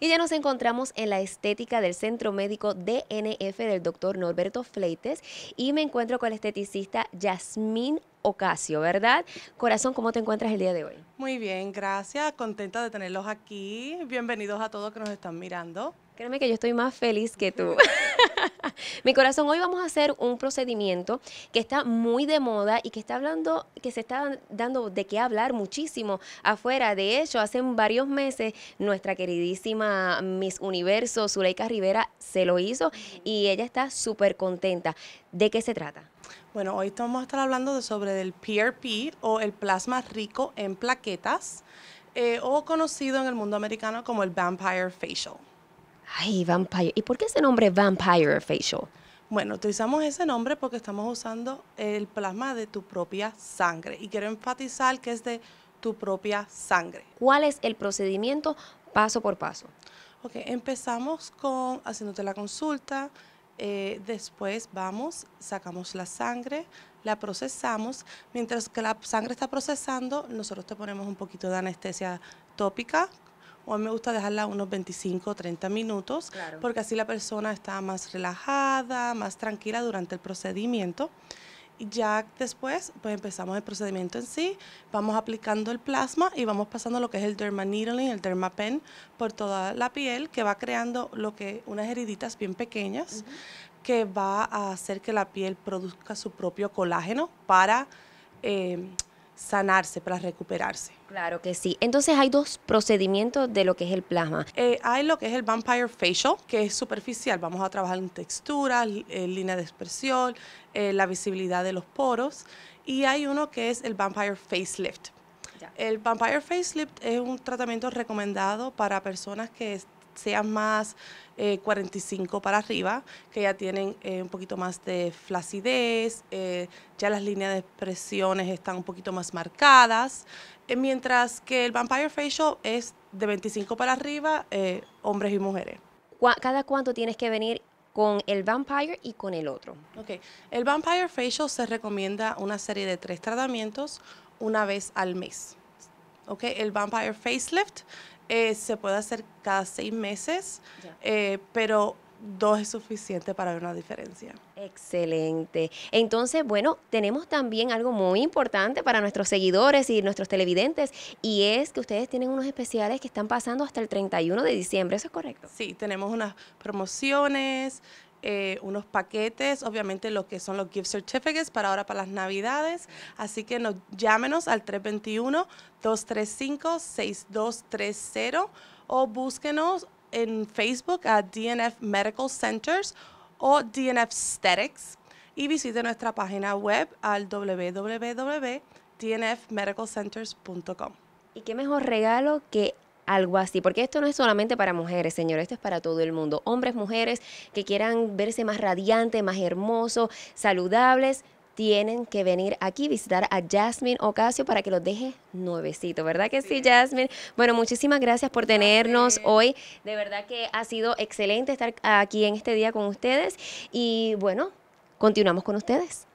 Y ya nos encontramos en la estética del Centro Médico DNF del doctor Norberto Fleites y me encuentro con la esteticista Yasmín Ocasio, ¿verdad? Corazón, ¿cómo te encuentras el día de hoy? Muy bien, gracias, contenta de tenerlos aquí. Bienvenidos a todos que nos están mirando. Créeme que yo estoy más feliz que tú. Mi corazón, hoy vamos a hacer un procedimiento que está muy de moda y que está hablando, que se está dando de qué hablar muchísimo afuera. De hecho, hace varios meses nuestra queridísima Miss Universo, Zuleika Rivera, se lo hizo y ella está súper contenta. ¿De qué se trata? Bueno, hoy vamos a estar hablando sobre el PRP o el plasma rico en plaquetas, eh, o conocido en el mundo americano como el Vampire Facial. Ay, Vampire. ¿Y por qué ese nombre Vampire Facial? Bueno, utilizamos ese nombre porque estamos usando el plasma de tu propia sangre y quiero enfatizar que es de tu propia sangre. ¿Cuál es el procedimiento paso por paso? Ok, empezamos con haciéndote la consulta, eh, después vamos, sacamos la sangre, la procesamos. Mientras que la sangre está procesando, nosotros te ponemos un poquito de anestesia tópica o me gusta dejarla unos 25 o 30 minutos, porque así la persona está más relajada, más tranquila durante el procedimiento. Y ya después, pues empezamos el procedimiento en sí, vamos aplicando el plasma y vamos pasando lo que es el derma needling, el Dermapen, por toda la piel, que va creando lo que unas heriditas bien pequeñas, que va a hacer que la piel produzca su propio colágeno para eh, sanarse, para recuperarse. Claro que sí. Entonces hay dos procedimientos de lo que es el plasma. Eh, hay lo que es el Vampire Facial, que es superficial. Vamos a trabajar en textura, eh, línea de expresión, eh, la visibilidad de los poros. Y hay uno que es el Vampire Facelift. El Vampire Facelift es un tratamiento recomendado para personas que sean más 45 eh, para arriba, que ya tienen eh, un poquito más de flacidez, eh, ya las líneas de expresiones están un poquito más marcadas, mientras que el Vampire Facial es de 25 para arriba, hombres y mujeres. ¿Cada cuánto tienes que venir con el Vampire y con el otro? el Vampire Facial se recomienda una serie de tres tratamientos una vez al mes. el Vampire Facelift eh, se puede hacer cada seis meses, eh, pero dos es suficiente para ver una diferencia. Excelente. Entonces, bueno, tenemos también algo muy importante para nuestros seguidores y nuestros televidentes, y es que ustedes tienen unos especiales que están pasando hasta el 31 de diciembre, ¿eso es correcto? Sí, tenemos unas promociones, eh, unos paquetes, obviamente lo que son los gift certificates para ahora para las navidades. Así que nos, llámenos al 321-235-6230 o búsquenos en Facebook a DNF Medical Centers o DNF Aesthetics y visite nuestra página web al www.dnfmedicalcenters.com. Y qué mejor regalo que algo así, porque esto no es solamente para mujeres, señor, esto es para todo el mundo, hombres, mujeres que quieran verse más radiante, más hermoso, saludables, tienen que venir aquí visitar a Jasmine Ocasio para que los deje nuevecito, ¿verdad que sí, Jasmine? Bueno, muchísimas gracias por tenernos hoy. De verdad que ha sido excelente estar aquí en este día con ustedes y bueno, continuamos con ustedes.